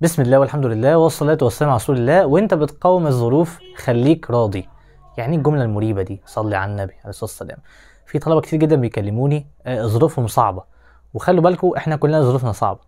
بسم الله والحمد لله والصلاة والسلام على رسول الله وانت بتقاوم الظروف خليك راضي يعني ايه الجملة المريبة دي صلي على النبي عليه الصلاة والسلام في طلبة كتير جدا بيكلموني آه، ظروفهم صعبة وخلوا بالكم احنا كلنا ظروفنا صعبة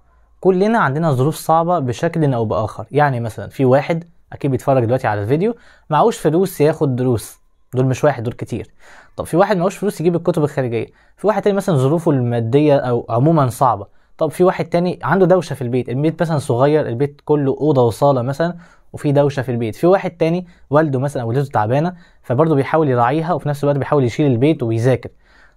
كلنا عندنا ظروف صعبة بشكل او باخر يعني مثلا في واحد اكيد بيتفرج دلوقتي على الفيديو معهوش فلوس ياخد دروس دول مش واحد دول كتير طب في واحد معهوش فلوس يجيب الكتب الخارجية في واحد تاني مثلا ظروفه المادية او عموما صعبة طب في واحد تاني عنده دوشه في البيت البيت مثلا صغير البيت كله اوضه وصاله مثلا وفي دوشه في البيت في واحد تاني والده مثلا او والدته تعبانه فبرضه بيحاول يراعيها وفي نفس الوقت بيحاول يشيل البيت وبيذاكر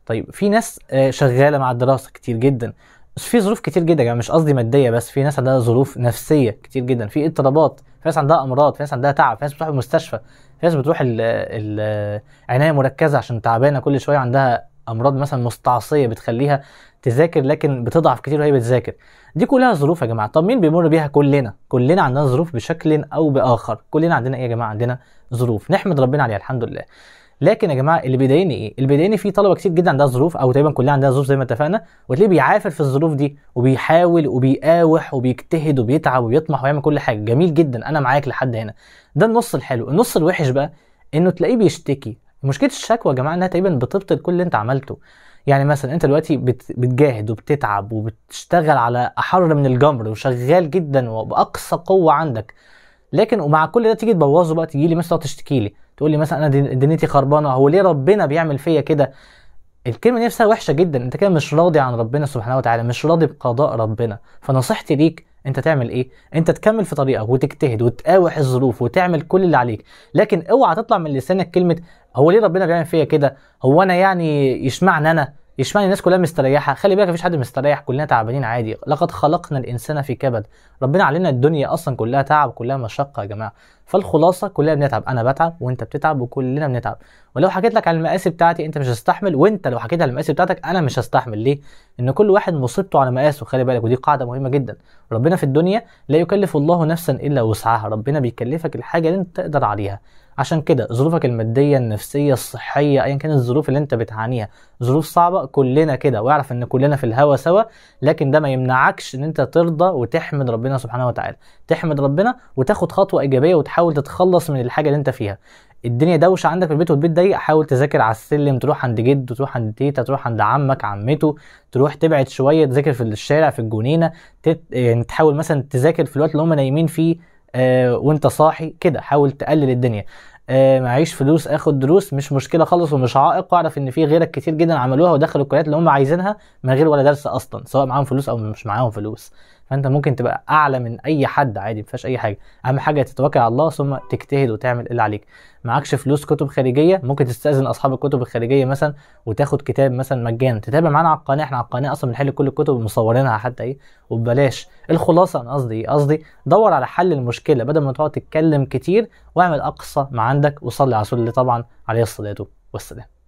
طيب في ناس آه، شغاله مع الدراسه كتير جدا في ظروف كتير جدا يعني مش قصدي ماديه بس في ناس عندها ظروف نفسيه كتير جدا في اضطرابات في ناس عندها امراض في ناس عندها تعب في ناس بتروح المستشفى في ناس بتروح العنايه المركزه عشان تعبانه كل شويه عندها امراض مثلا مستعصيه بتخليها تذاكر لكن بتضعف كتير وهي بتذاكر دي كلها ظروف يا جماعه طب مين بيمر بيها كلنا كلنا عندنا ظروف بشكل او باخر كلنا عندنا ايه يا جماعه عندنا ظروف نحمد ربنا عليها الحمد لله لكن يا جماعه اللي بيضايقني ايه اللي بيضايقني في طلبه كتير جدا عندها ظروف او تقريبا كلها عندها ظروف زي ما اتفقنا وتلاقيه بيعافر في الظروف دي وبيحاول وبيقاوح وبيجتهد وبيتعب وبيطمح ويعمل كل حاجه جميل جدا انا معاك لحد هنا ده النص الحلو النص الوحش بقى انه تلاقيه بيشتكي مشكله الشكوى يا جماعه انها تقريبا بتبطل كل اللي انت عملته يعني مثلا انت دلوقتي بتجاهد وبتتعب وبتشتغل على احر من الجمر وشغال جدا وباقصى قوه عندك لكن ومع كل ده تيجي تبوظه بقى تيجي لي مثلا تشتكي لي تقول لي مثلا انا دنيتي خربانه هو ليه ربنا بيعمل فيا كده الكلمه نفسها وحشه جدا انت كده مش راضي عن ربنا سبحانه وتعالى مش راضي بقضاء ربنا فنصيحتي ليك انت تعمل ايه انت تكمل في طريقك وتجتهد وتقاوح الظروف وتعمل كل اللي عليك لكن اوعى تطلع من لسانك كلمه هو ليه ربنا بيعمل فيا كده هو انا يعني يشمعني انا يشمعني الناس كلها مستريحه خلي بالك مفيش حد مستريح كلنا تعبانين عادي لقد خلقنا الانسان في كبد ربنا علينا الدنيا اصلا كلها تعب كلها مشقه يا جماعه فالخلاصه كلنا بنتعب انا بتعب وانت بتتعب وكلنا بنتعب ولو حكيت لك عن المقاسي بتاعتي انت مش هتستحمل وانت لو حكيت عن المقاسي بتاعتك انا مش هستحمل ليه ان كل واحد مصيبته على مقاسه خلي بالك ودي قاعده مهمه جدا ربنا في الدنيا لا يكلف الله نفسا الا وسعها ربنا بيكلفك الحاجه اللي انت تقدر عليها عشان كده ظروفك الماديه النفسيه الصحيه ايا كانت الظروف اللي انت بتعانيها ظروف صعبه كلنا كده واعرف ان كلنا في الهوا سوا لكن ده ما يمنعكش ان انت ترضى وتحمد ربنا سبحانه وتعالى تحمد ربنا وتاخد خطوه ايجابيه وتحاول حاول تتخلص من الحاجه اللي انت فيها الدنيا دوشه عندك في البيت والبيت ضيق حاول تذاكر على السلم تروح عند جد تروح عند تيتا تروح عند عمك عمته تروح تبعد شويه تذاكر في الشارع في الجنينه تت... يعني تحاول مثلا تذاكر في الوقت اللي هم نايمين فيه آه وانت صاحي كده حاول تقلل الدنيا آه معيش فلوس اخد دروس مش مشكله خالص ومش عائق واعرف ان في غيرك كتير جدا عملوها ودخلوا الكليات اللي هم عايزينها من غير ولا درس اصلا سواء معاهم فلوس او مش معاهم فلوس فانت ممكن تبقى اعلى من اي حد عادي ما فيهاش اي حاجه اهم حاجه تتوكل على الله ثم تجتهد وتعمل اللي عليك معكش فلوس كتب خارجيه ممكن تستاذن اصحاب الكتب الخارجيه مثلا وتاخد كتاب مثلا مجانا تتابع معانا على القناه احنا على القناه اصلا بنحل كل الكتب مصورينها حتى ايه وببلاش الخلاصه انا قصدي ايه قصدي دور على حل المشكله بدل ما تقعد تتكلم كتير واعمل اقصى ما عندك وصلي على رسول الله طبعا عليه الصلاه والسلام